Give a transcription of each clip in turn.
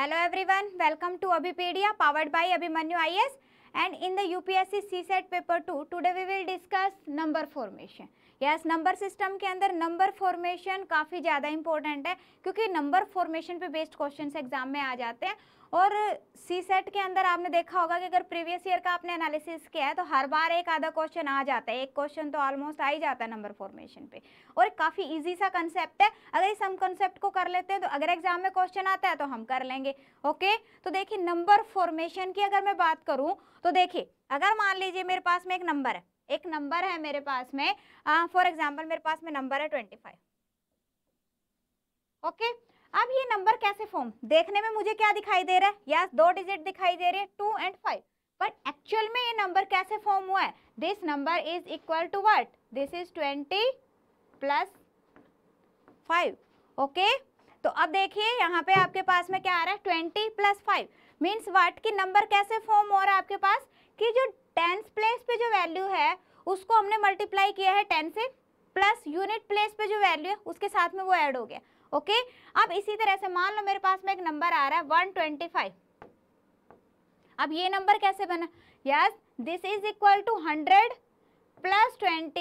Hello everyone, welcome to Abhipedia powered by Abhimanyu IS and in the UPSC CSET paper 2, today we will discuss number formation. यस number system के अंदर number formation काफ़ी ज़्यादा important है क्योंकि number formation पे based question exam में आ जाते हैं और सी सेट के अंदर आपने देखा होगा कि अगर प्रीवियस ईयर का आपने एनालिसिस किया है तो हर बार एक आधा क्वेश्चन आ जाता है एक क्वेश्चन तो ऑलमोस्ट आ ही जाता है नंबर फॉर्मेशन पे और काफ़ी इजी सा कंसेप्ट है अगर इस हम कंसेप्ट को कर लेते हैं तो अगर एग्जाम में क्वेश्चन आता है तो हम कर लेंगे ओके तो देखिए नंबर फॉर्मेशन की अगर मैं बात करूँ तो देखिए अगर मान लीजिए मेरे पास में एक नंबर है एक नंबर है मेरे पास में फॉर uh, एग्जाम्पल मेरे पास में नंबर है ट्वेंटी फाइव ओके अब ये नंबर कैसे फॉर्म देखने में मुझे क्या दिखाई दे रहा है यस दो डिजिट दिखाई दे रही है two and five but actual में ये नंबर कैसे फॉर्म हुआ है this number is equal to what this is twenty plus five okay तो अब देखिए यहाँ पे आपके पास में क्या आ रहा है twenty plus five means what की नंबर कैसे फॉर्म हो रहा है आपके पास कि जो टेंस प्लेस पे जो वैल्यू है उसको हमने मल्टीप्लाई किया है टेन से प्लस यूनिट प्लेस पे जो वैल्यू है उसके साथ में वो ऐड हो गया ओके अब इसी तरह से मान लो मेरे पास में एक नंबर आ रहा है 125 अब ये नंबर कैसे बना yes this is equal to 100 plus 20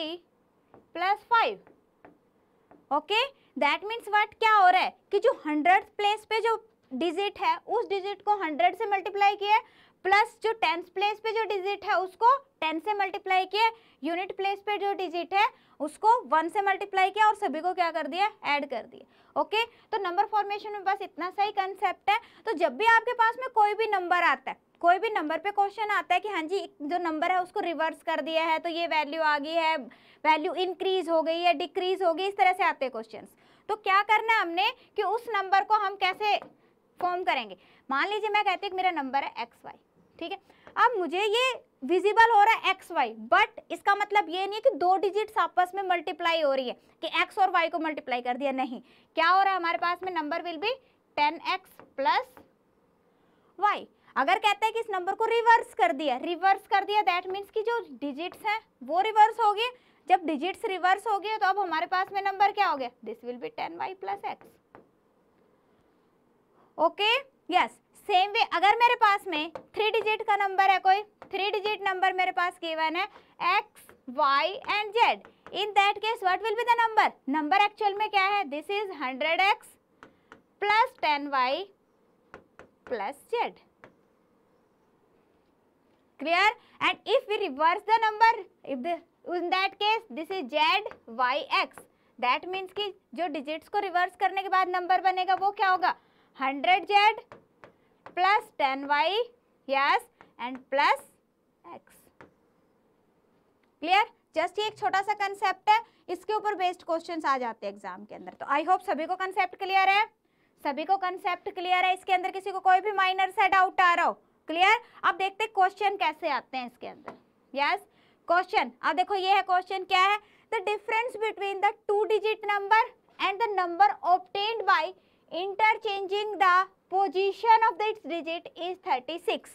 plus 5 okay that means what क्या हो रहा है कि जो हंड्रेड प्लेस पे जो डिजिट है उस डिजिट को हंड्रेड से मल्टीप्लाई किया है प्लस जो टेंस प्लेस पे जो डिजिट है उसको टेन से मल्टीप्लाई किया यूनिट प्लेस पे जो डिजिट है उसको वन से मल्टीप्लाई किया और सभी को क्या कर दिया ऐड कर दिया ओके तो नंबर फॉर्मेशन में बस इतना सा ही कंसेप्ट है तो जब भी आपके पास में कोई भी नंबर आता है कोई भी नंबर पे क्वेश्चन आता है कि हाँ जी जो नंबर है उसको रिवर्स कर दिया है तो ये वैल्यू आ गई है वैल्यू इंक्रीज हो गई है डिक्रीज हो गई इस तरह से आते हैं क्वेश्चन तो क्या करना है हमने कि उस नंबर को हम कैसे फॉर्म करेंगे मान लीजिए मैं कहती हूँ मेरा नंबर है एक्स वाई ठीक है अब मुझे ये विजिबल हो रहा है एक्स वाई बट इसका मतलब ये नहीं है कि दो डिजिट्स आपस में मल्टीप्लाई हो रही है कि एक्स और वाई को मल्टीप्लाई कर दिया नहीं क्या हो रहा है हमारे पास में number will be ten x plus y अगर कहते हैं कि इस नंबर को रिवर्स कर दिया रिवर्स कर दिया दैट मीन्स कि जो डिजिट्स हैं वो रिवर्स हो गए जब डिजिट्स रिवर्स हो गए तो अब हमारे पास में नंबर क्या हो गया this will be ten y plus x okay yes same way अगर मेरे पास में थ्री डिजिट का नंबर है कोई थ्री डिजिट नंबर मेरे पास गिवन है x y and z in that case what will be the number number actual में क्या है this is hundred x plus ten y plus z clear and if we reverse the number if in that case this is z y x that means means कि जो digits को reverse करने के बाद number बनेगा वो क्या होगा hundred z plus 10y yes and plus x clear just ये एक छोटा सा कंसेप्ट है इसके ऊपर बेस्ड क्वेश्चंस आ जाते हैं एग्जाम के अंदर तो आई होप सभी को कंसेप्ट क्लियर है सभी को कंसेप्ट क्लियर है इसके अंदर किसी को कोई भी माइनर सा डाउट आ रहा हो क्लियर अब देखते हैं क्वेश्चन कैसे आते हैं इसके अंदर यस क्वेश्चन अब देखो ये है क्वेश्चन क्या है the difference between the two digit number and the number obtained by interchanging the position of the its digit is six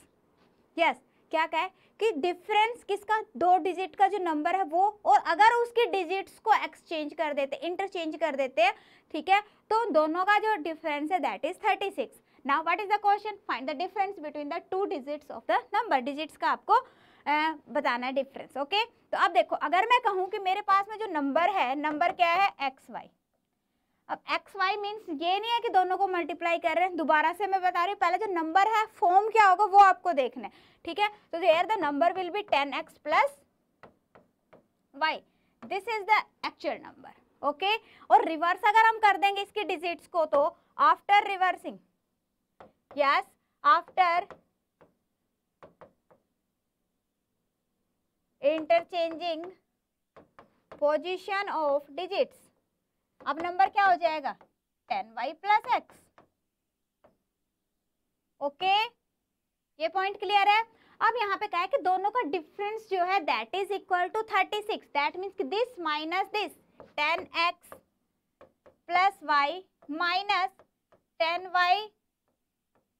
yes क्या कहे कि डिफरेंस किसका दो डिजिट का जो नंबर है वो और अगर उसके डिजिट्स को एक्सचेंज कर देते इंटरचेंज कर देते ठीक है तो दोनों का जो डिफरेंस है that is thirty six now what is the question find the difference between the two digits of the number digits का आपको आ, बताना है डिफरेंस ओके तो अब देखो अगर मैं कहूँ कि मेरे पास में जो नंबर है नंबर क्या है एक्स वाई अब एक्स वाई मीन्स ये नहीं है कि दोनों को मल्टीप्लाई कर रहे हैं दोबारा से मैं बता रही हूँ पहले जो नंबर है फॉर्म क्या होगा वो आपको देखना है ठीक है तो there the number will be ten x plus y this is the actual number okay और रिवर्स अगर हम कर देंगे इसके डिजिट्स को तो after reversing yes after interchanging position of digits अब नंबर क्या हो जाएगा ten y plus x okay ये पॉइंट क्लियर है अब यहाँ पे कहा है कि दोनों का डिफरेंस जो है that is equal to thirty six that mean this minus this ten x plus y minus ten y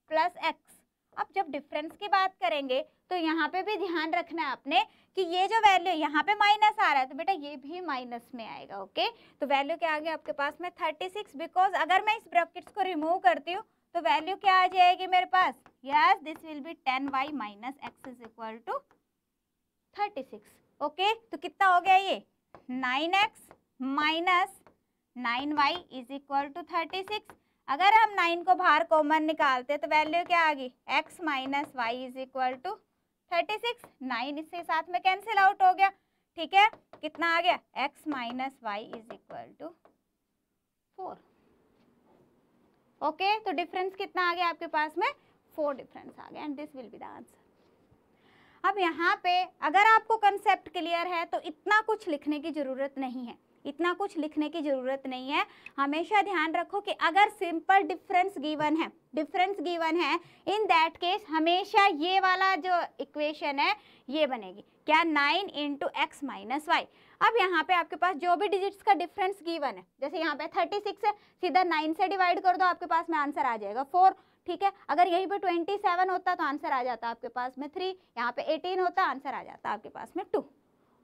plus x अब जब डिफरेंस की बात करेंगे तो यहाँ पे भी ध्यान रखना है आपने कि ये जो वैल्यू यहाँ पे माइनस आ रहा है तो बेटा ये भी माइनस में आएगा ओके तो वैल्यू क्या आ गया आपके पास में थर्टी सिक्स बिकॉज अगर मैं इस ब्रॉकेट्स को रिमूव करती हूँ तो वैल्यू क्या आ जाएगी मेरे पास yes this will be ten y minus x is equal to thirty six okay तो कितना हो गया ये nine x minus nine y is equal to thirty six अगर हम नाइन को बाहर कॉमन निकालते तो वैल्यू क्या आ गई x minus y is equal to thirty six nine इसके साथ में कैंसिल आउट हो गया ठीक है कितना आ गया x minus y is equal to four okay तो डिफरेंस कितना आ गया आपके पास में फोर डिफरेंस आ गया and this will be the answer अब यहाँ पे अगर आपको कंसेप्ट क्लियर है तो इतना कुछ लिखने की ज़रूरत नहीं है इतना कुछ लिखने की ज़रूरत नहीं है हमेशा ध्यान रखो कि अगर सिंपल डिफरेंस गिवन है डिफरेंस गिवन है इन दैट केस हमेशा ये वाला जो इक्वेशन है ये बनेगी क्या nine into x minus y अब यहाँ पे आपके पास जो भी डिजिट्स का डिफरेंस गिवन है जैसे यहाँ पे थर्टी सिक्स है सीधा नाइन से डिवाइड कर दो आपके पास में आंसर आ जाएगा फोर ठीक है अगर यहीं पे ट्वेंटी सेवन होता तो आंसर आ जाता आपके पास में थ्री यहाँ पे एटीन होता आंसर आ जाता आपके पास में two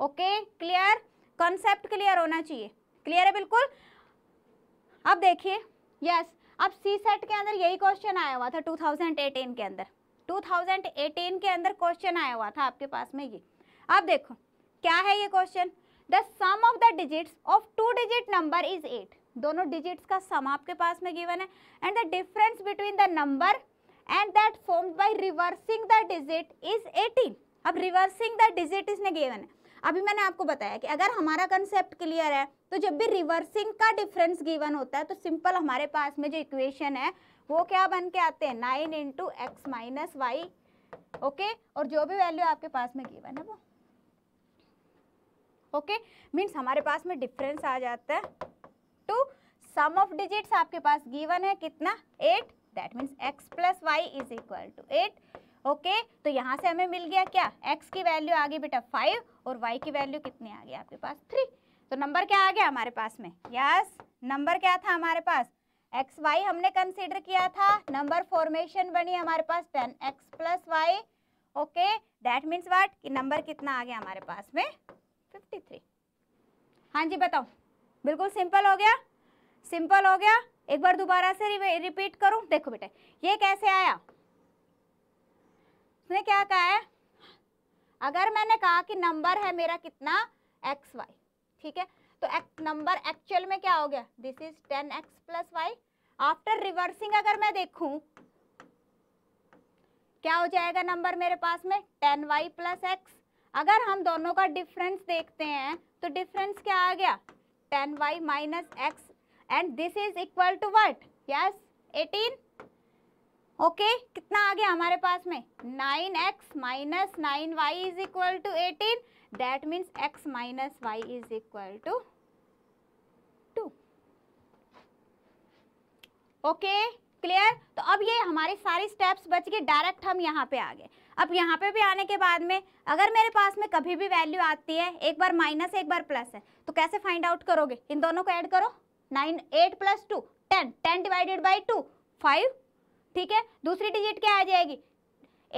okay clear concept clear होना चाहिए क्लियर है बिल्कुल अब देखिए यस अब सी सेट के अंदर यही क्वेश्चन आया हुआ था 2018 के अंदर 2018 के अंदर क्वेश्चन आया हुआ था आपके पास में ये अब देखो क्या है ये question the sum of the digits of two digit number is eight दोनों डिजिट्स का सम आपके पास में गिवन है and the difference between the number and that form by reversing the digit is eighteen अब रिवर्सिंग द डिजिट इसने given है अभी मैंने आपको बताया कि अगर हमारा कंसेप्ट क्लियर है तो जब भी रिवर्सिंग का डिफरेंस गिवन होता है तो सिंपल हमारे पास में जो इक्वेशन है वो क्या बन के आते हैं nine into x minus y okay और जो भी वैल्यू आपके पास में गिवन है वो ओके okay? मीन्स हमारे पास में डिफरेंस आ जाता है टू सम ऑफ डिजिट्स आपके पास गिवन है कितना eight that means x plus y is equal to eight okay तो यहाँ से हमें मिल गया क्या एक्स की वैल्यू आ गई बेटा फाइव और वाई की वैल्यू कितनी आ गई आपके पास थ्री तो नंबर क्या आ गया हमारे पास में यस नंबर क्या था हमारे पास एक्स वाई हमने कंसीडर किया था नंबर फॉर्मेशन बनी हमारे पास ten x plus y okay that means what कि नंबर कितना आ गया हमारे पास में फिफ्टी थ्री हाँ जी बताओ बिल्कुल सिंपल हो गया सिंपल हो गया एक बार दोबारा से रिपीट करूँ देखो बेटा ये कैसे आया उसने क्या कहा है अगर मैंने कहा कि नंबर है मेरा कितना एक्स वाई ठीक है तो एक, नंबर एक्चुअल में क्या हो गया this is ten x plus y after reversing अगर मैं देखूं क्या हो जाएगा नंबर मेरे पास में टेन वाई प्लस एक्स अगर हम दोनों का डिफरेंस देखते हैं तो डिफरेंस क्या आ गया ten y minus x and this is equal to what yes eighteen okay कितना आ गया हमारे पास में nine x minus nine y is equal to eighteen that means x minus y is equal to two okay clear तो अब ये हमारे सारे स्टेप्स बच गए डायरेक्ट हम यहाँ पे आ गए अब यहाँ पे भी आने के बाद में अगर मेरे पास में कभी भी वैल्यू आती है एक बार माइनस एक बार प्लस है तो कैसे फाइंड आउट करोगे इन दोनों को ऐड करो nine eight plus two ten ten divided by two five ठीक है दूसरी डिजिट क्या आ जाएगी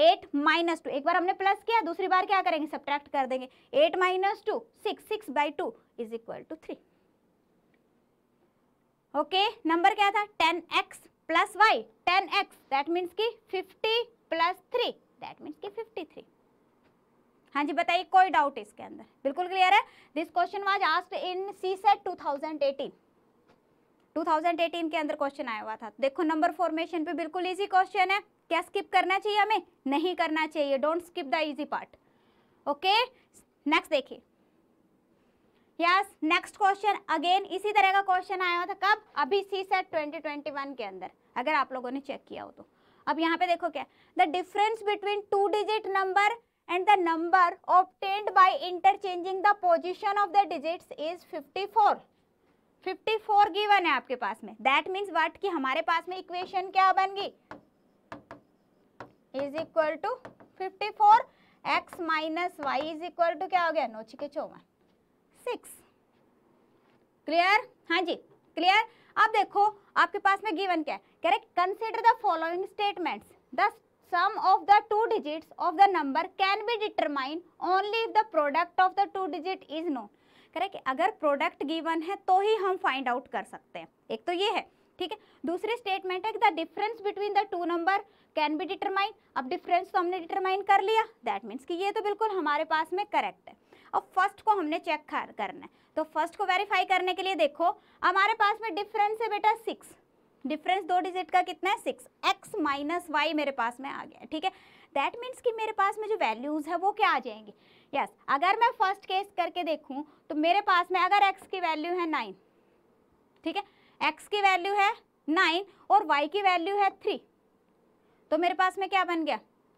एट माइनस टू एक बार हमने प्लस किया दूसरी बार क्या करेंगे सब्ट्रैक्ट कर देंगे eight minus two six six by two is equal to three okay number क्या था ten x plus y ten x that means की fifty plus three that means की फिफ्टी थ्री हाँ जी बताइए कोई डाउट इसके अंदर बिल्कुल क्लियर है this question was asked in CSAT 2018 2018 के अंदर क्वेश्चन आया हुआ था देखो नंबर फॉर्मेशन पे बिल्कुल इजी क्वेश्चन है क्या स्किप करना चाहिए हमें नहीं करना चाहिए don't skip the easy part okay next देखिए यस नेक्स्ट क्वेश्चन अगेन इसी तरह का क्वेश्चन आया हुआ था कब अभी सी सेट ट्वेंटी के अंदर अगर आप लोगों ने चेक किया हो तो अब यहाँ पे देखो क्या the difference between two digit number and the number obtained by interchanging the position of the digits is 54 54 given है आपके पास में दैट मीन्स वट कि हमारे पास में इक्वेशन क्या बन गई is equal to 54 x minus y is equal to क्या हो गया नोच के चौवन सिक्स क्लियर हाँ जी क्लियर अब देखो आपके पास में गिवन क्या है कह रहे consider the following statements the sum of the two digits of the number can be determined only if the product of the two digit is known correct अगर प्रोडक्ट गिवन है तो ही हम फाइंड आउट कर सकते हैं एक तो ये है ठीक है दूसरी स्टेटमेंट है कि the difference between the two number can be determine अब डिफरेंस तो हमने डिटरमाइन कर लिया दैट मीन्स कि ये तो बिल्कुल हमारे पास में करेक्ट है अब फर्स्ट को हमने चेक करना है तो फर्स्ट को वेरीफाई करने के लिए देखो हमारे पास में डिफरेंस है बेटा सिक्स डिफरेंस दो डिजिट का कितना है सिक्स एक्स माइनस वाई मेरे पास में आ गया ठीक है दैट मीन्स कि मेरे पास में जो वैल्यूज़ है वो क्या आ जाएंगे यस yes, अगर मैं फर्स्ट केस करके देखूँ तो मेरे पास में अगर एक्स की वैल्यू है नाइन ठीक है एक्स की वैल्यू है नाइन और वाई की वैल्यू है थ्री तो मेरे पास में क्या बन गया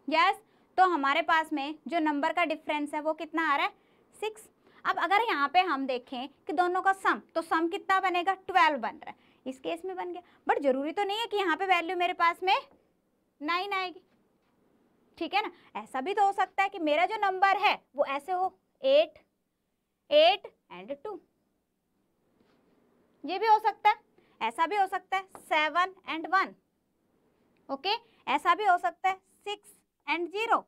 यस yes, तो हमारे पास में जो नंबर का डिफरेंस है वो कितना आ रहा है सिक्स अब अगर यहाँ पे हम देखें कि दोनों का सम तो सम कितना बनेगा ट्वेल्व बन रहा है इस केस में बन गया बट ज़रूरी तो नहीं है कि यहाँ पे वैल्यू मेरे पास में नाइन आएगी ठीक है ना ऐसा भी तो हो सकता है कि मेरा जो नंबर है वो ऐसे हो एट एट एंड टू ये भी हो सकता है ऐसा भी हो सकता है सेवन एंड वन ओके ऐसा भी हो सकता है सिक्स एंड जीरो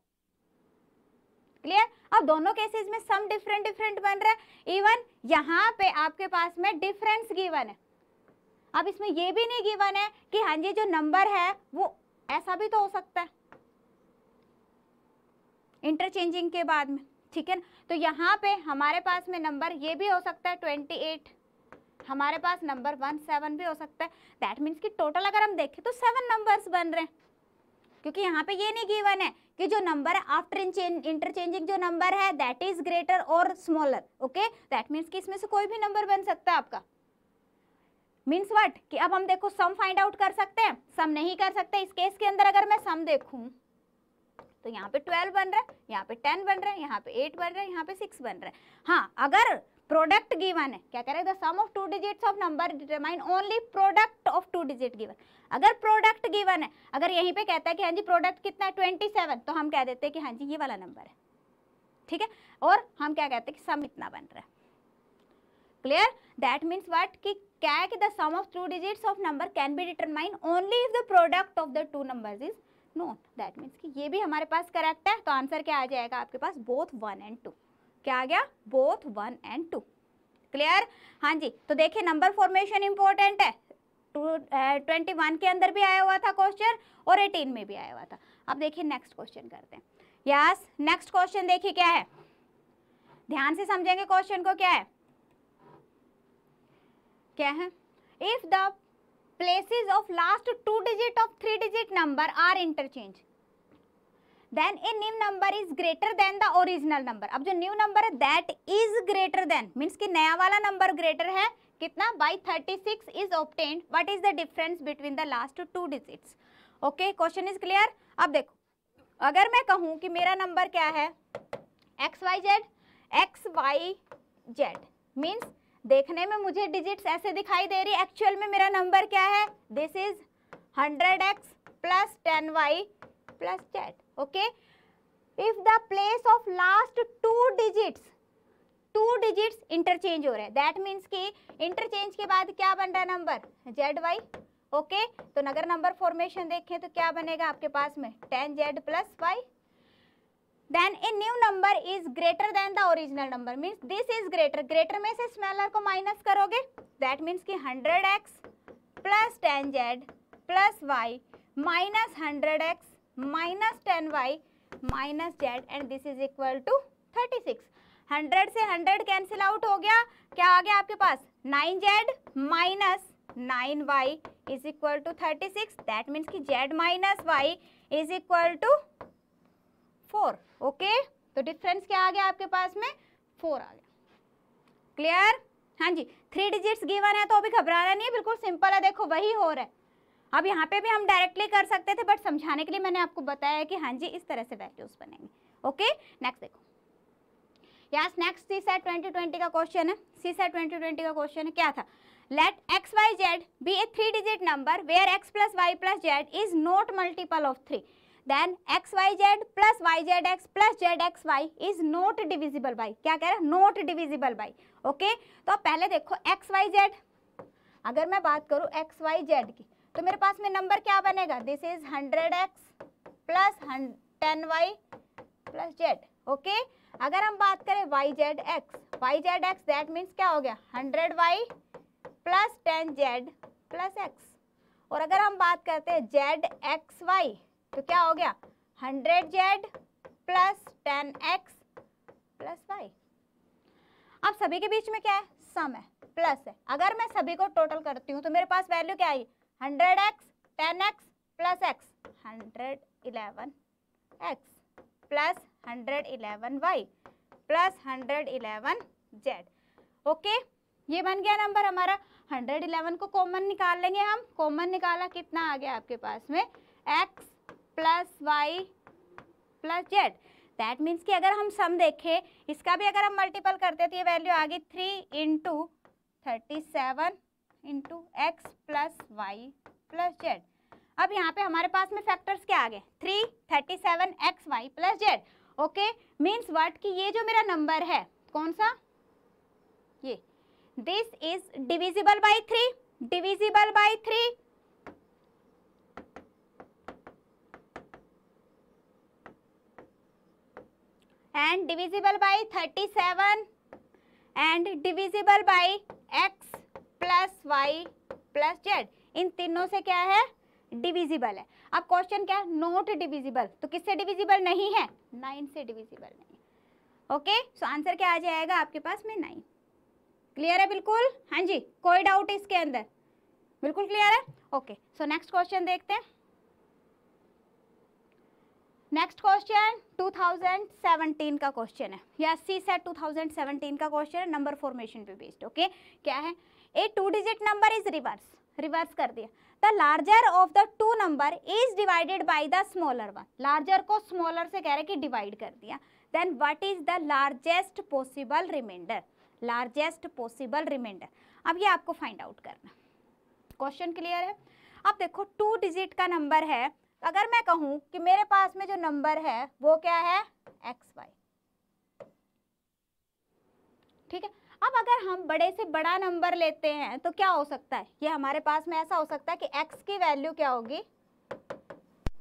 क्लियर अब दोनों केसेस में सम डिफरेंट डिफरेंट बन रहा है इवन यहाँ पे आपके पास में डिफरेंस गिवन है अब इसमें ये भी नहीं गिवन है कि हाँ जी जो नंबर है वो ऐसा भी तो हो सकता है इंटरचेंजिंग के बाद में ठीक है ना तो यहाँ पे हमारे पास में नंबर ये भी हो सकता है ट्वेंटी एट हमारे पास नंबर वन सेवन भी हो सकता है दैट मीन्स कि टोटल अगर हम देखें तो सेवन नंबर्स बन रहे हैं क्योंकि यहाँ पे ये नहीं गिवन है कि जो नंबर है आफ्टर इंटरचेंजिंग जो नंबर है दैट इज ग्रेटर और स्मॉलर ओके दैट मीन्स कि इसमें से कोई भी नंबर बन सकता है आपका मीन्स वट कि अब हम देखो सम फाइंड आउट कर सकते हैं सम नहीं कर सकते इस केस के अंदर अगर मैं सम देखू तो यहाँ पे ट्वेल्व बन रहा है यहाँ पे टेन बन रहा है यहाँ पे एट बन रहा है यहाँ पे सिक्स बन रहा है हाँ अगर प्रोडक्ट गिवन है क्या करें the sum of two digits of number determine only product of two digit given अगर प्रोडक्ट गिवन है अगर यहीं पे कहता है कि हाँ जी प्रोडक्ट कितना है ट्वेंटी सेवन तो हम कह देते हैं कि हाँ जी ये वाला नंबर है ठीक है और हम क्या कहते हैं कि सम इतना बन रहा है क्लियर दैट मीन्स वट कि CAC the sum of two digits of number can be determined only if the product of the two numbers is known. That means कि ये भी हमारे पास करेक्ट है तो आंसर क्या आ जाएगा आपके पास बोथ वन एंड टू क्या आ गया both one and two clear हाँ जी तो देखिए नंबर फॉर्मेशन इंपॉर्टेंट है ट्वेंटी वन के अंदर भी आया हुआ था क्वेश्चन और एटीन में भी आया हुआ था अब देखिए नेक्स्ट क्वेश्चन करते हैं यस नेक्स्ट क्वेश्चन देखिए क्या है ध्यान से समझेंगे क्वेश्चन को क्या है क्या है if the places of last two digit of three digit number are interchange then a new number is greater than the original number अब जो न्यू नंबर है that is greater than means कि नया वाला नंबर ग्रेटर है कितना by thirty six is obtained what is the difference between the last two digits okay question is clear अब देखो अगर मैं कहूं कि मेरा नंबर क्या है x y z x y z means देखने में मुझे डिजिट्स ऐसे दिखाई दे रही है एक्चुअल में मेरा नंबर क्या है this is hundred x plus ten y plus z okay if the place of last two digits two digits interchange हो रहे हैं दैट मीन्स कि इंटरचेंज के बाद क्या बन रहा है नंबर जेड वाई ओके तो अगर नंबर फॉर्मेशन देखें तो क्या बनेगा आपके पास में ten z plus y then a new number is greater than the original number means this is greater greater में से स्मॉलर को माइनस करोगे दैट मीन्स कि hundred x plus ten z plus y minus hundred x minus ten y minus z and this is equal to thirty six hundred से hundred cancel out हो गया क्या आ गया आपके पास nine z minus nine y is equal to thirty six that means कि z minus y is equal to four okay तो डिफरेंस क्या आ गया आपके पास में फोर आ गया क्लियर हाँ जी थ्री डिजिट्स गिवन है तो अभी घबराना नहीं है बिल्कुल सिंपल है देखो वही हो रहा है अब यहाँ पे भी हम डायरेक्टली कर सकते थे बट समझाने के लिए मैंने आपको बताया कि हाँ जी इस तरह से वैल्यूज बनेंगे ओके नेक्स्ट देखो yes next CSAT twenty twenty का क्वेश्चन है सी सेट ट्वेंटी ट्वेंटी का क्वेश्चन है क्या था let x y z be a three digit number where x plus y plus z is not multiple of three then x y z plus y z x plus z x y is not divisible by क्या कह रहा है not divisible by okay तो पहले देखो x y Z अगर मैं बात करूँ एक्स वाई जेड की तो मेरे पास में नंबर क्या बनेगा this is hundred x plus ten y plus z okay अगर हम बात करें y z x y z x that means क्या हो गया hundred y plus ten z plus x और अगर हम बात करते हैं जेड एक्स वाई तो क्या हो गया hundred z plus ten x plus y अब सभी के बीच में क्या है सम है प्लस है अगर मैं सभी को टोटल करती हूँ तो मेरे पास वैल्यू क्या आई hundred x ten x plus x hundred eleven x plus hundred eleven y plus hundred eleven z okay ये बन गया नंबर हमारा हंड्रेड इलेवन को कॉमन निकाल लेंगे हम कॉमन निकाला कितना आ गया आपके पास में x plus y plus z that means कि अगर हम सम देखें इसका भी अगर हम मल्टीपल करते हैं तो ये वैल्यू आ गई three into thirty seven into x plus y plus z अब यहाँ पे हमारे पास में फैक्टर्स क्या आ गए three thirty seven x y plus z okay means what कि ये जो मेरा नंबर है कौन सा ये this is divisible by three divisible by three and divisible by thirty seven and divisible by x plus y plus z इन तीनों से क्या है डिविजिबल है अब क्वेश्चन क्या है नोट डिविजिबल तो किससे डिविजिबल नहीं है नाइन से डिविजिबल नहीं ओके सो आंसर क्या आ जाएगा आपके पास में नाइन क्लियर है बिल्कुल हाँ जी कोई डाउट इसके अंदर बिल्कुल क्लियर है ओके सो नेक्स्ट क्वेश्चन देखते हैं नेक्स्ट क्वेश्चन 2017 का क्वेश्चन है या सी सेट 2017 का क्वेश्चन है नंबर फॉर्मेशन पे बेस्ड ओके क्या है a two digit number is reverse reverse कर दिया the larger of the two number is divided by the smaller one larger को स्मॉलर से कह रहे कि डिवाइड कर दिया then what is the largest possible remainder largest possible remainder अब ये आपको फाइंड आउट करना क्वेश्चन क्लियर है अब देखो टू डिजिट का नंबर है अगर मैं कहूं कि मेरे पास में जो नंबर है वो क्या है एक्स वाई ठीक है अब अगर हम बड़े से बड़ा नंबर लेते हैं तो क्या हो सकता है ये हमारे पास में ऐसा हो सकता है कि एक्स की वैल्यू क्या होगी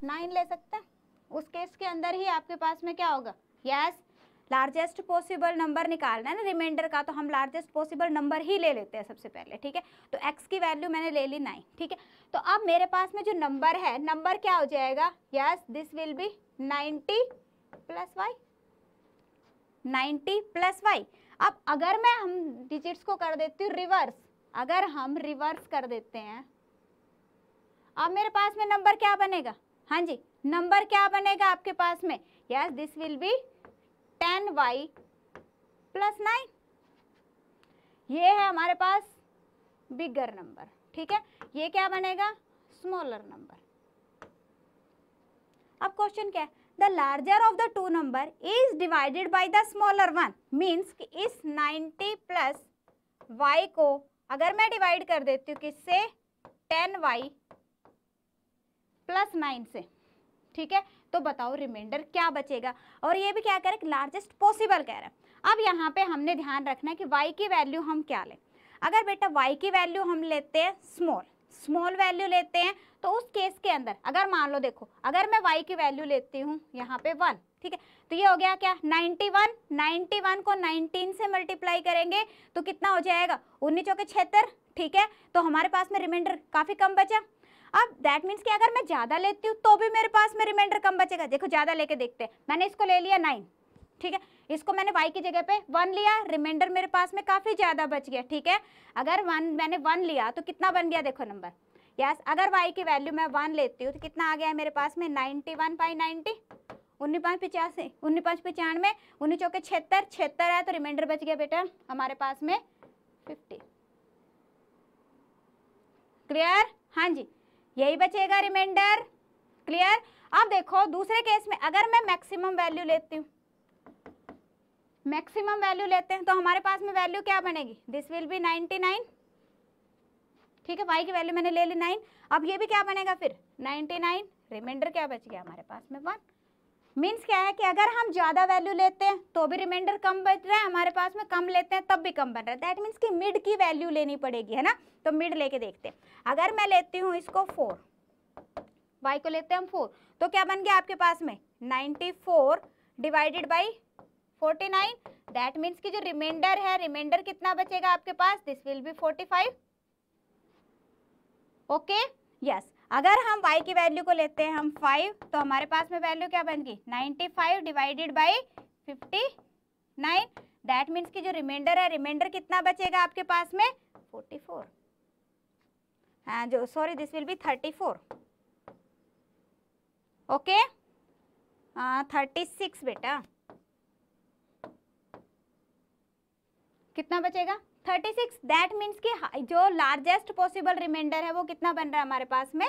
नाइन ले सकते हैं उस केस के अंदर ही आपके पास में क्या होगा यस लार्जेस्ट पॉसिबल नंबर निकालना है ना रिमाइंडर का तो हम लार्जेस्ट पॉसिबल नंबर ही ले लेते हैं सबसे पहले ठीक है तो एक्स की वैल्यू मैंने ले ली नाइन ठीक है तो अब मेरे पास में जो नंबर है नंबर क्या हो जाएगा yes this will be ninety plus y ninety plus y अब अगर मैं हम डिजिट्स को कर देती हूँ रिवर्स अगर हम रिवर्स कर देते हैं अब मेरे पास में नंबर क्या बनेगा हाँ जी नंबर क्या बनेगा आपके पास में yes this will be ten y plus nine ये है हमारे पास बिगर नंबर ठीक है ये क्या बनेगा स्मॉलर नंबर अब क्वेश्चन क्या है the larger of the two number is divided by the smaller one means कि इस 90 प्लस वाई को अगर मैं डिवाइड कर देती हूँ किससे टेन वाई प्लस नाइन से ठीक है तो बताओ रिमाइंडर क्या बचेगा और ये भी क्या कह रहे हैं लार्जेस्ट पॉसिबल कह रहे हैं अब यहाँ पे हमने ध्यान रखना है कि वाई की वैल्यू हम क्या लें अगर बेटा वाई की वैल्यू हम लेते हैं स्मॉल स्मॉल वैल्यू लेते हैं तो उस केस के अंदर अगर मान लो देखो अगर मैं वाई की वैल्यू लेती हूँ यहाँ पे वन ठीक है तो ये हो गया क्या 91 91 को 19 से मल्टीप्लाई करेंगे तो कितना हो जाएगा उन्नीस चौके छिहत्तर ठीक है तो हमारे पास में रिमाइंडर काफ़ी कम बचा अब दैट मीन्स कि अगर मैं ज़्यादा लेती हूँ तो भी मेरे पास में रिमाइंडर कम बचेगा देखो ज़्यादा लेके देखते हैं मैंने इसको ले लिया नाइन ठीक है इसको मैंने वाई की जगह पे वन लिया रिमाइंडर मेरे पास में काफ़ी ज़्यादा बच गया ठीक है अगर वन मैंने वन लिया तो कितना बन गया देखो नंबर यस अगर वाई की वैल्यू मैं वन लेती हूँ तो कितना आ गया है मेरे पास में नाइन्टी वन बाई नाइन्टी उन्नीस पाँच पचासी उन्नीस पाँच पचानवे उन्नीस चौके छिहत्तर छिहत्तर है तो रिमाइंडर बच गया बेटा हमारे पास में फिफ्टी क्लियर हाँ जी यही बचेगा रिमाइंडर क्लियर अब देखो दूसरे केस में अगर मैं मैक्सिमम वैल्यू लेती हूँ मैक्सिमम वैल्यू लेते हैं तो हमारे पास में वैल्यू क्या बनेगी दिस विल बी 99 ठीक है वाई की वैल्यू मैंने ले ली नाइन अब ये भी क्या बनेगा फिर 99 रिमाइंडर क्या बच गया हमारे पास में वन मीन्स क्या है कि अगर हम ज़्यादा वैल्यू लेते हैं तो भी रिमाइंडर कम बच रहा है हमारे पास में कम लेते हैं तब भी कम बन रहा है दैट मीन्स कि मिड की वैल्यू लेनी पड़ेगी है ना तो मिड लेके देखते हैं अगर मैं लेती हूँ इसको फोर वाई को लेते हैं हम फोर तो क्या बन गया आपके पास में ninety four divided by forty nine that means कि जो रिमाइंडर है रिमाइंडर कितना बचेगा आपके पास this will be forty five okay yes अगर हम y की वैल्यू को लेते हैं हम 5 तो हमारे पास में वैल्यू क्या बन गई 95 divided by fifty nine that means की जो रिमाइंडर है रिमाइंडर कितना बचेगा आपके पास में 44 फोर हाँ जो sorry this will be 34 okay thirty six बेटा कितना बचेगा थर्टी सिक्स दैट मीन्स कि जो लार्जेस्ट पॉसिबल रिमाइंडर है वो कितना बन रहा है हमारे पास में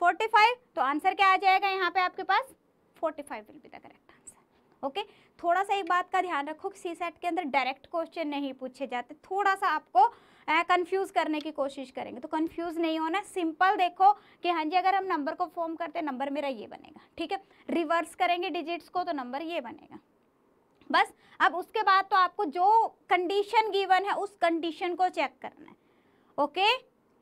फोर्टी फाइव तो आंसर क्या आ जाएगा यहाँ पे आपके पास forty five will be the correct answer okay थोड़ा सा एक बात का ध्यान रखो कि सी सेट e के अंदर डायरेक्ट क्वेश्चन नहीं पूछे जाते थोड़ा सा आपको कंफ्यूज करने की कोशिश करेंगे तो कंफ्यूज नहीं होना सिंपल देखो कि हाँ जी अगर हम नंबर को फॉर्म करते हैं नंबर मेरा ये बनेगा ठीक है रिवर्स करेंगे डिजिट्स को तो नंबर ये बनेगा बस अब उसके बाद तो आपको जो कंडीशन गिवन है उस कंडीशन को चेक करना है ओके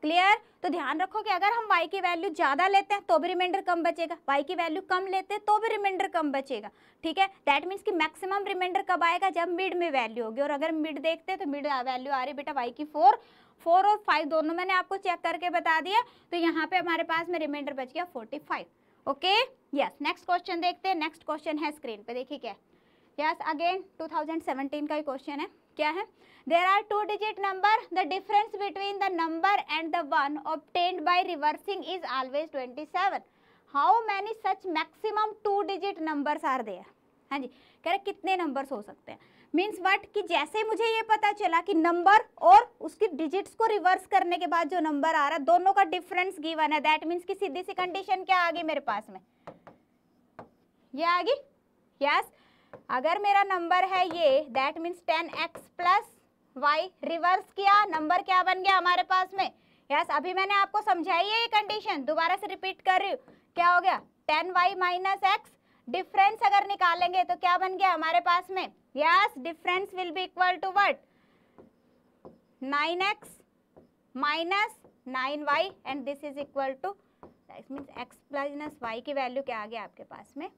क्लियर तो ध्यान रखो कि अगर हम y की वैल्यू ज़्यादा लेते हैं तो भी रिमाइंडर कम बचेगा y की वैल्यू कम लेते हैं तो भी रिमाइंडर कम बचेगा ठीक है दैट मीन्स कि मैक्सिमम रिमाइंडर कब आएगा जब मिड में वैल्यू होगी और अगर मिड देखते हैं तो मिड वैल्यू आ रही बेटा y की फोर फोर और फाइव दोनों मैंने आपको चेक करके बता दिया तो यहाँ पे हमारे पास में रिमाइंडर बच गया forty five okay yes next question देखते हैं नेक्स्ट क्वेश्चन है स्क्रीन पे देखिए क्या है यस अगेन 2017 का ही क्वेश्चन है क्या है there are two digit number the difference between the number and the one obtained by reversing is always 27 how many such maximum two digit numbers are there हाँ जी कह रहे कितने नंबर्स हो सकते हैं मीन्स वट कि जैसे मुझे ये पता चला कि नंबर और उसकी डिजिट्स को रिवर्स करने के बाद जो नंबर आ रहा है दोनों का डिफरेंस गिवन है दैट मीन्स कि सीधी सी कंडीशन क्या आ गई मेरे पास में ये आ गई यस yes. अगर मेरा नंबर है ये that means ten x plus y reverse किया नंबर क्या बन गया हमारे पास में यस yes, अभी मैंने आपको समझाई है ये कंडीशन दोबारा से रिपीट कर रही हूँ क्या हो गया ten y minus x difference अगर निकालेंगे तो क्या बन गया हमारे पास में yes difference will be equal to what nine x minus nine y and this is equal to means x plus y की वैल्यू क्या आ गया आपके पास में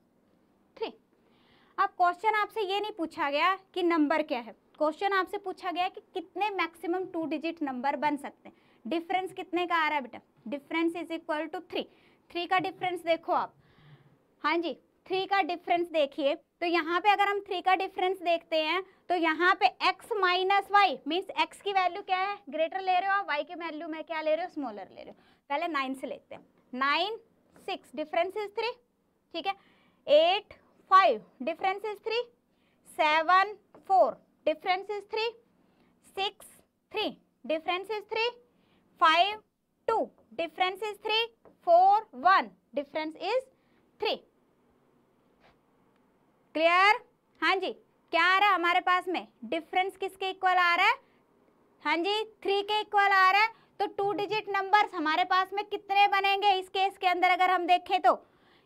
अब क्वेश्चन आपसे ये नहीं पूछा गया कि नंबर क्या है क्वेश्चन आपसे पूछा गया कि कितने मैक्सिमम टू डिजिट नंबर बन सकते हैं डिफरेंस कितने का आ रहा है बेटा difference is equal to three three का डिफरेंस देखो आप हाँ जी थ्री का डिफरेंस देखिए तो यहाँ पे अगर हम थ्री का डिफरेंस देखते हैं तो यहाँ पे x minus y means x की वैल्यू क्या है ग्रेटर ले रहे हो आप वाई की वैल्यू में क्या ले रहे हो स्मॉलर ले रहे हो पहले नाइन से लेते हैं nine six difference is three ठीक है eight five difference is three seven four difference is three six three difference is three five two difference is three four one difference is three clear हाँ जी क्या आ रहा है हमारे पास में डिफरेंस किसके इक्वल आ रहा है हाँ जी थ्री के इक्वल आ रहा है तो टू डिजिट नंबर्स हमारे पास में कितने बनेंगे इस केस के अंदर अगर हम देखें तो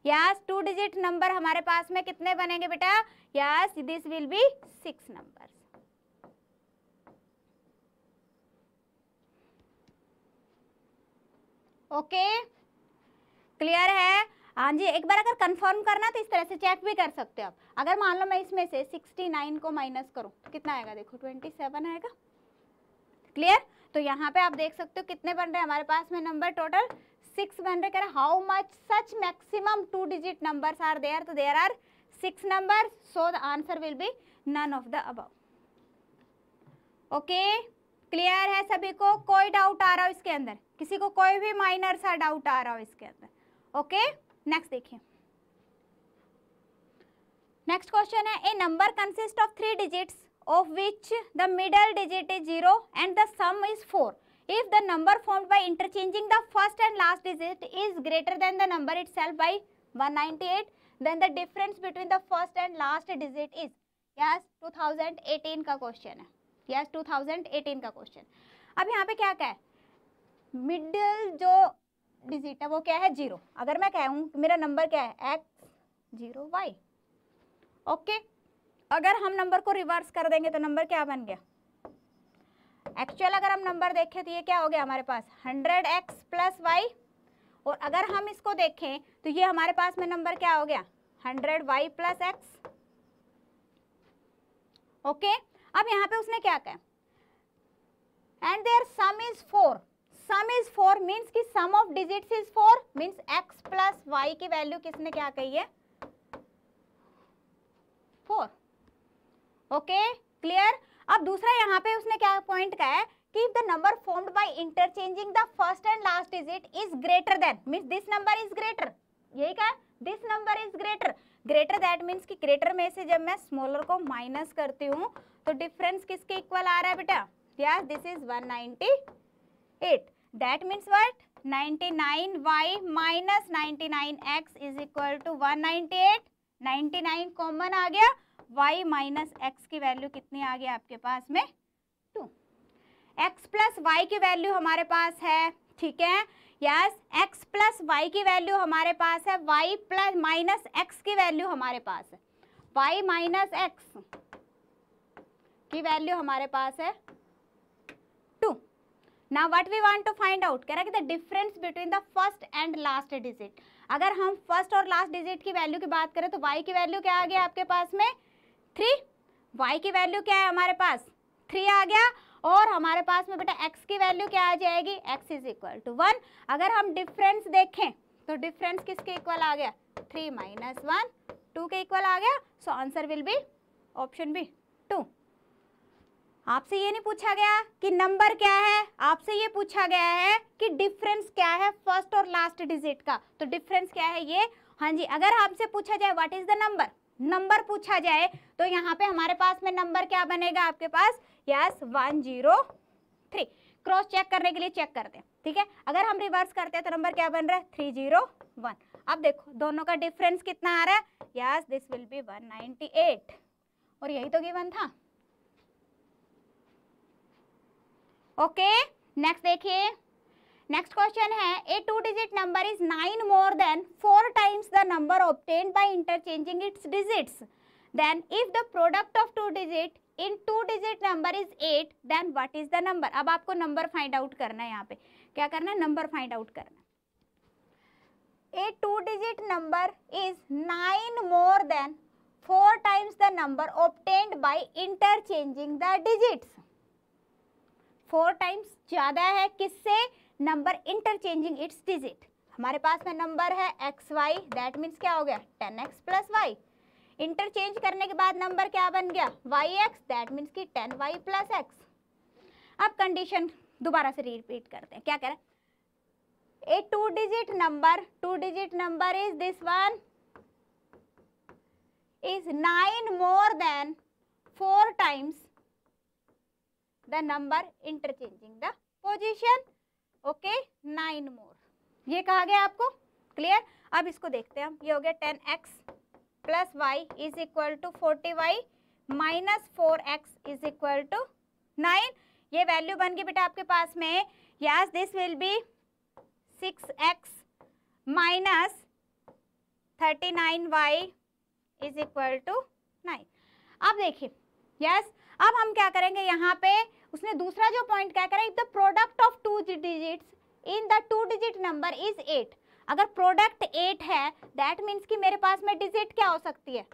यस टू डिजिट नंबर हमारे पास में कितने बनेंगे बेटा yes this will be six number okay clear है हाँ जी एक बार अगर कंफर्म करना तो इस तरह से चेक भी कर सकते हो आप अगर मान लो मैं इसमें से 69 को माइनस करूं तो कितना आएगा देखो 27 आएगा क्लियर तो यहाँ पे आप देख सकते हो कितने बन रहे हैं हमारे पास में number total six six hundred करें how much such maximum two digit numbers are there तो there are six numbers so the answer will be none of the above okay clear है सभी को कोई डाउट आ रहा हो इसके अंदर किसी को कोई भी माइनर सा डाउट आ रहा हो इसके अंदर ओके नेक्स्ट देखिए नेक्स्ट क्वेश्चन है a number consist of three digits of which the middle digit is zero and the sum is four if the number formed by interchanging the first and last digit is greater than the number itself by 198 then the difference between the first and last digit is yes 2018 का question है yes 2018 का question अब यहाँ पे क्या क्या है middle जो डिजिट है वो क्या है जीरो अगर मैं कहूँ मेरा नंबर क्या है एक्स जीरो वाई ओके अगर हम नंबर को रिवर्स कर देंगे तो नंबर क्या बन गया एक्चुअल अगर हम नंबर देखें तो ये क्या हो गया हमारे पास हंड्रेड एक्स प्लस वाई और अगर हम इसको देखें तो ये हमारे पास में नंबर क्या हो गया hundred y plus x okay अब यहाँ पे उसने क्या कहा and there sum is four sum is four means की sum of digits is four means x plus y की वैल्यू किसने क्या कही है फोर ओके क्लियर अब दूसरा यहाँ पे उसने क्या पॉइंट कहा है कि the number number by interchanging the first and last digit is greater greater than this number is greater यही कहा this number is greater greater that means कि ग्रेटर में से जब मैं स्मॉलर को माइनस करती हूँ तो डिफरेंस किसके इक्वल आ रहा है बेटा yes this is 198 that means what 99y minus 99x is equal to 198 99 common आ गया वाई माइनस एक्स की वैल्यू कितनी आ गई आपके पास में टू एक्स प्लस वाई की वैल्यू हमारे पास है ठीक है यस एक्स प्लस वाई की वैल्यू हमारे पास है वाई प्लस माइनस एक्स की वैल्यू हमारे पास है वाई माइनस एक्स की वैल्यू हमारे पास है टू ना what we want to find out कह रहा है कि the difference between the first and last digit अगर हम फर्स्ट और लास्ट डिजिट की वैल्यू की बात करें तो वाई की वैल्यू क्या आ गया आपके पास में थ्री वाई की वैल्यू क्या है हमारे पास थ्री आ गया और हमारे पास में बेटा एक्स की वैल्यू क्या आ जाएगी x is equal to one अगर हम डिफरेंस देखें तो डिफरेंस किसके इक्वल आ गया थ्री माइनस वन टू के इक्वल आ गया so answer will be option B two आपसे ये नहीं पूछा गया कि नंबर क्या है आपसे ये पूछा गया है कि डिफरेंस क्या है फर्स्ट और लास्ट डिजिट का तो डिफरेंस क्या है ये हाँ जी अगर आपसे पूछा जाए what is the number number पूछा जाए तो यहाँ पे हमारे पास में नंबर क्या बनेगा आपके पास yes one zero three cross check करने के लिए चेक करते हैं ठीक है अगर हम रिवर्स करते हैं तो नंबर क्या बन रहा है थ्री जीरो वन अब देखो दोनों का डिफरेंस कितना आ रहा है yes this will be one ninety eight और यही तो गिवन था ओके नेक्स्ट देखिए नेक्स्ट क्वेश्चन है a two digit number is nine more than four times the number obtain by interchanging its digits then if the product of two digit in two digit number is eight then what is the number अब आपको number find out करना है यहाँ पे क्या करना है number find out करना a two digit number is nine more than four times the number obtained by interchanging the digits four times ज़्यादा है किससे नंबर इंटरचेंजिंग इट्स डिजिट हमारे पास में नंबर है एक्स वाई दैट मीन्स क्या हो गया ten x plus y interchange करने के बाद नंबर क्या बन गया वाई एक्स दैट मीन्स की टेन वाई प्लस एक्स अब कंडीशन दोबारा से रिपीट करते हैं क्या कह रहा है a two digit number two digit number is this one is nine more than four times the number interchanging the position okay nine more ये कहा गया आपको क्लियर अब इसको देखते हैं हम ये हो गया ten x plus y is equal to forty y minus four x is equal to nine ये वैल्यू बन गई बेटा आपके पास में yes this will be six x minus thirty nine y is equal to nine अब देखिए yes अब हम क्या करेंगे यहाँ पे उसने दूसरा जो पॉइंट क्या करा if the product of two digit in the two digit number is eight अगर प्रोडक्ट एट है दैट मीन्स कि मेरे पास में डिजिट क्या हो सकती है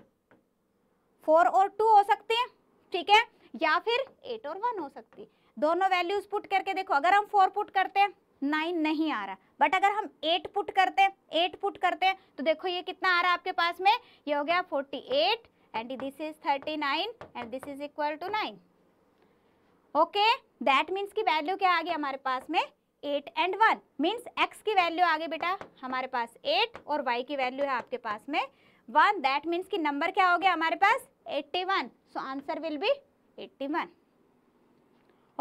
फोर और टू हो सकती है ठीक है या फिर एट और वन हो सकती है दोनों वैल्यूज पुट करके देखो अगर हम फोर पुट करते हैं नाइन नहीं आ रहा बट अगर हम एट पुट करते हैं एट पुट करते हैं तो देखो ये कितना आ रहा है आपके पास में ये हो गया forty eight and this is thirty nine and this is equal to nine okay that means की वैल्यू क्या आ गई हमारे पास में eight and one means x की वैल्यू आ गई बेटा हमारे पास एट और वाई की वैल्यू है आपके पास में वन दैट मीन्स की नंबर क्या हो गया हमारे पास eighty one so answer will be eighty one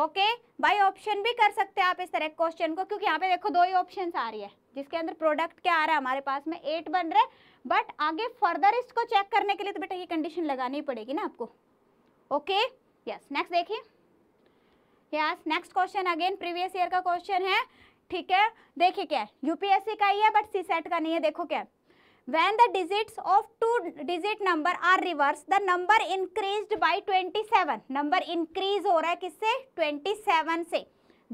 okay by option भी कर सकते हैं आप इस तरह क्वेश्चन को क्योंकि यहाँ पे देखो दो ही ऑप्शन आ रही है जिसके अंदर प्रोडक्ट क्या आ रहा है हमारे पास में एट बन रहा है बट आगे फर्दर इसको चेक करने के लिए तो बेटा ये कंडीशन लगानी पड़ेगी ना आपको ओके यस नेक्स्ट देखिए yes next question again previous year का क्वेश्चन है ठीक है देखिए क्या यूपीएससी का ही है बट सी सेट का नहीं है देखो क्या when the digits of two digit number are reversed the number increased by 27 number increase हो रहा है किससे सेवन से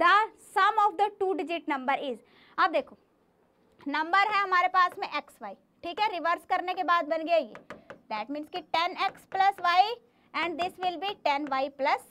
the sum of the two digit number is अब देखो नंबर है हमारे पास में एक्स वाई ठीक है रिवर्स करने के बाद बन गया ये दैट मीन्स कि ten x plus y and this will be ten y plus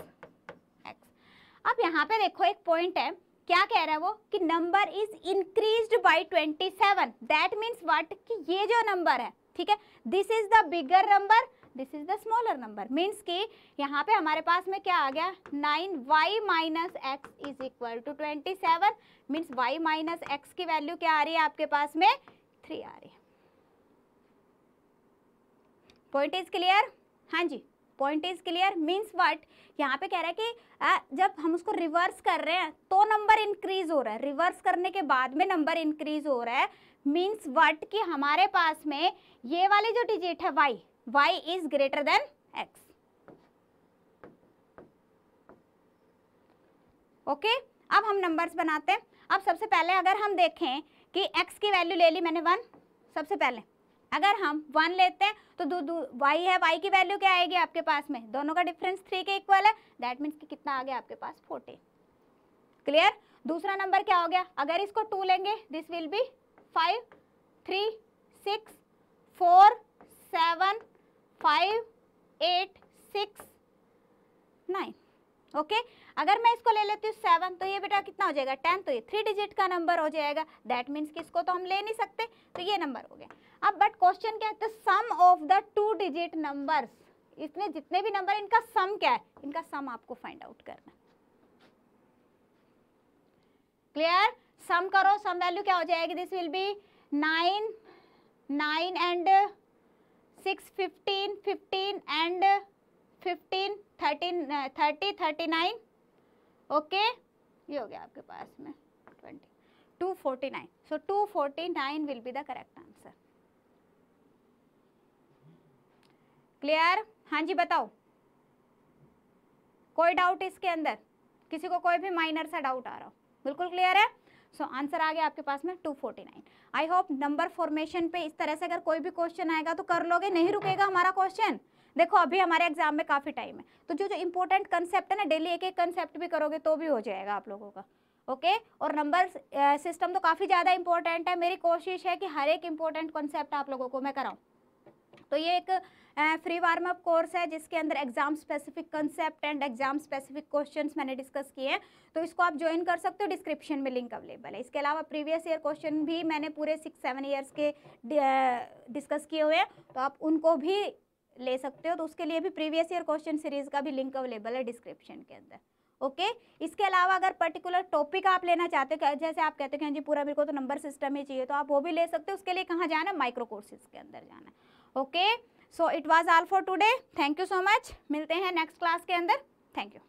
अब यहाँ पे देखो एक पॉइंट है क्या कह रहा है वो कि number is increase by twenty seven that means what कि ये जो नंबर है ठीक है this is the bigger number this is the smaller number means कि यहाँ पे हमारे पास में क्या आ गया nine y minus x is equal to twenty seven means y minus x की वैल्यू क्या आ रही है आपके पास में थ्री आ रही है पॉइंट इज क्लियर हाँ जी point is clear means what यहाँ पे कह रहा है कि आ, जब हम उसको रिवर्स कर रहे हैं तो नंबर इंक्रीज हो रहा है रिवर्स करने के बाद में नंबर इंक्रीज हो रहा है मीन्स वट कि हमारे पास में ये वाली जो डिजिट है y y is greater than x okay okay? अब हम नंबर्स बनाते हैं अब सबसे पहले अगर हम देखें कि x की वैल्यू ले ली मैंने वन सबसे पहले अगर हम वन लेते हैं तो दू, दू, वाई है वाई की वैल्यू क्या आएगी आपके पास में दोनों का डिफरेंस थ्री के इक्वल है दैट मीन्स कि कितना आ गया आपके पास फोर्टी क्लियर दूसरा नंबर क्या हो गया अगर इसको टू लेंगे this will be five three six four seven five eight six nine okay okay? अगर मैं इसको ले लेती हूँ सेवन तो ये बेटा कितना हो जाएगा टेन तो ये थ्री डिजिट का नंबर हो जाएगा दैट मीन्स कि इसको तो हम ले नहीं सकते तो ये नंबर हो गया अब बट क्वेश्चन क्या है the sum of the two digit numbers इसमें जितने भी नंबर इनका सम क्या है इनका सम आपको फाइंड आउट करना क्लियर सम करो सम वैल्यू क्या हो जाएगी this will be nine nine and six fifteen fifteen and fifteen thirteen thirty thirty nine okay ये हो गया आपके पास में twenty two forty nine so two forty nine will be the correct answer clear हाँ जी बताओ कोई डाउट इसके अंदर किसी को कोई भी माइनर सा डाउट आ रहा हो बिल्कुल क्लियर है सो so, आंसर आ गया आपके पास में 249 आई होप नंबर फॉर्मेशन पे इस तरह से अगर कोई भी क्वेश्चन आएगा तो कर लोगे नहीं रुकेगा हमारा क्वेश्चन देखो अभी हमारे एग्जाम में काफ़ी टाइम है तो जो जो इंपॉर्टेंट कंसेप्ट है ना डेली एक एक कंसेप्ट भी करोगे तो भी हो जाएगा आप लोगों का ओके okay? और नंबर सिस्टम तो काफ़ी ज़्यादा इंपॉर्टेंट है मेरी कोशिश है कि हर एक इंपॉर्टेंट कॉन्सेप्ट आप लोगों को मैं कराऊँ तो ये एक फ्री वार्म अप कोर्स है जिसके अंदर exam specific concept and exam specific questions मैंने डिस्कस किए हैं तो इसको आप ज्वाइन कर सकते हो डिस्क्रिप्शन में लिंक अवेलेबल है इसके अलावा प्रीवियस ईयर क्वेश्चन भी मैंने पूरे सिक्स सेवन ईयर्स के डिस्कस किए हुए हैं तो आप उनको भी ले सकते हो तो उसके लिए भी प्रीवियस ईयर क्वेश्चन सीरीज का भी लिंक अवेलेबल है डिस्क्रिप्शन के अंदर ओके okay? इसके अलावा अगर पर्टिकुलर टॉपिक आप लेना चाहते हो जैसे आप कहते हो कि हाँ जी पूरा मेरे को तो नंबर सिस्टम ही चाहिए तो आप वो भी ले सकते हो उसके लिए कहाँ जाना है माइक्रो कोर्सेज के अंदर जाना है okay so it was all for today thank you so much मिलते हैं नेक्स्ट क्लास के अंदर थैंक यू